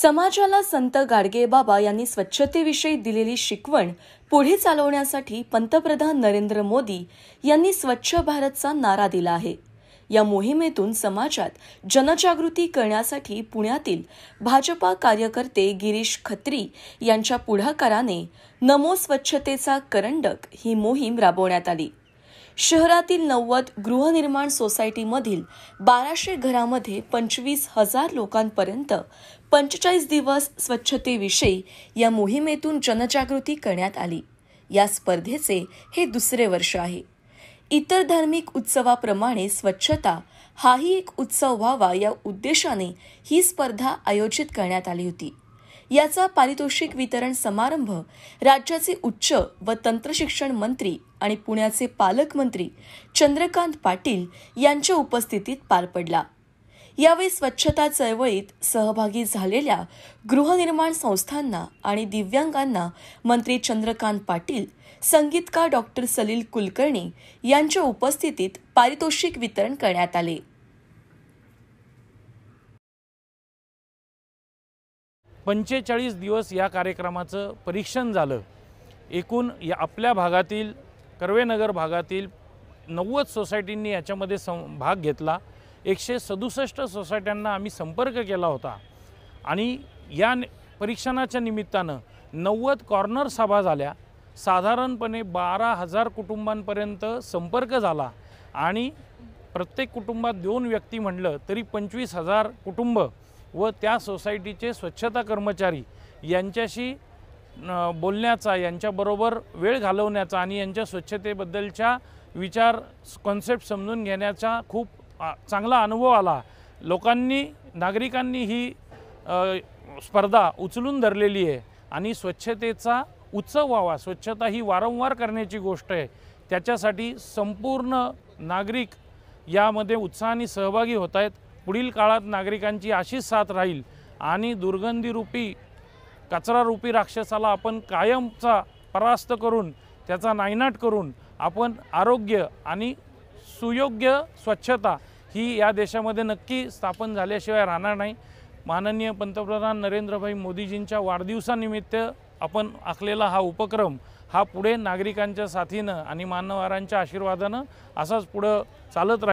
समाजाला संत गाडगे बाबा यांनी स्वच्छतेविषयी दिलेली शिकवण पुढे चालवण्यासाठी पंतप्रधान नरेंद्र मोदी यांनी स्वच्छ भारतचा नारा दिला आहे या मोहिमेतून समाजात जनजागृती करण्यासाठी पुण्यातील भाजपा कार्यकर्ते गिरीश खत्री यांच्या पुढाकाराने नमो स्वच्छतेचा करंडक ही मोहीम राबवण्यात आली शहरातील नव्वद गृहनिर्माण सोसायटीमधील बाराशे घरामध्ये पंचवीस हजार लोकांपर्यंत पंचेचाळीस दिवस स्वच्छतेविषयी या मोहिमेतून जनजागृती करण्यात आली या स्पर्धेचे हे दुसरे वर्ष आहे इतर धार्मिक उत्सवाप्रमाणे स्वच्छता हाही एक उत्सव व्हावा या उद्देशाने ही स्पर्धा आयोजित करण्यात आली होती याचा पारितोषिक वितरण समारंभ राज्याचे उच्च व तंत्रशिक्षण मंत्री आणि पुण्याचे पालकमंत्री चंद्रकांत पाटील यांच्या उपस्थितीत पार पडला यावेळी स्वच्छता चळवळीत सहभागी झालेल्या गृहनिर्माण संस्थांना आणि दिव्यांगांना मंत्री चंद्रकांत पाटील संगीतकार डॉक्टर सलील कुलकर्णी यांच्या उपस्थितीत पारितोषिक वितरण करण्यात आले पंचेचाळीस दिवस या कार्यक्रमाचं परीक्षण झालं एकूण या आपल्या भागातील कर्वेनगर भागातील नव्वद सोसायटींनी याच्यामध्ये सं भाग घेतला एकशे सदुसष्ट सोसायट्यांना आम्ही संपर्क केला होता आणि या परीक्षणाच्या निमित्तानं नव्वद कॉर्नर सभा झाल्या साधारणपणे बारा हजार कुटुंबांपर्यंत संपर्क झाला आणि प्रत्येक कुटुंबात दोन व्यक्ती म्हटलं तरी पंचवीस हजार कुटुंब व त्या सोसायटीचे स्वच्छता कर्मचारी यांच्याशी बोलण्याचा यांच्याबरोबर वेळ घालवण्याचा आणि यांच्या स्वच्छतेबद्दलच्या विचार कॉन्सेप्ट समजून घेण्याचा खूप चांगला अनुभव आला लोकांनी नागरिकांनी ही स्पर्धा उचलून धरलेली आहे आणि स्वच्छतेचा उत्सव व्हावा स्वच्छता ही वारंवार करण्याची गोष्ट आहे त्याच्यासाठी संपूर्ण नागरिक यामध्ये उत्साहाने सहभागी होत आहेत पुढील काळात नागरिकांची अशीच साथ राहील आणि दुर्गंधीरूपी कचरारूपी राक्षसाला आपण कायमचा परास्त करून त्याचा नायनाट करून आपण आरोग्य आणि सुयोग्य स्वच्छता ही या देशामध्ये नक्की स्थापन झाल्याशिवाय राहणार नाही माननीय पंतप्रधान नरेंद्रभाई मोदीजींच्या वाढदिवसानिमित्त आपण आखलेला हा उपक्रम हा पुढे नागरिकांच्या साथीनं आणि मान्यवरांच्या आशीर्वादानं असाच पुढं चालत राहील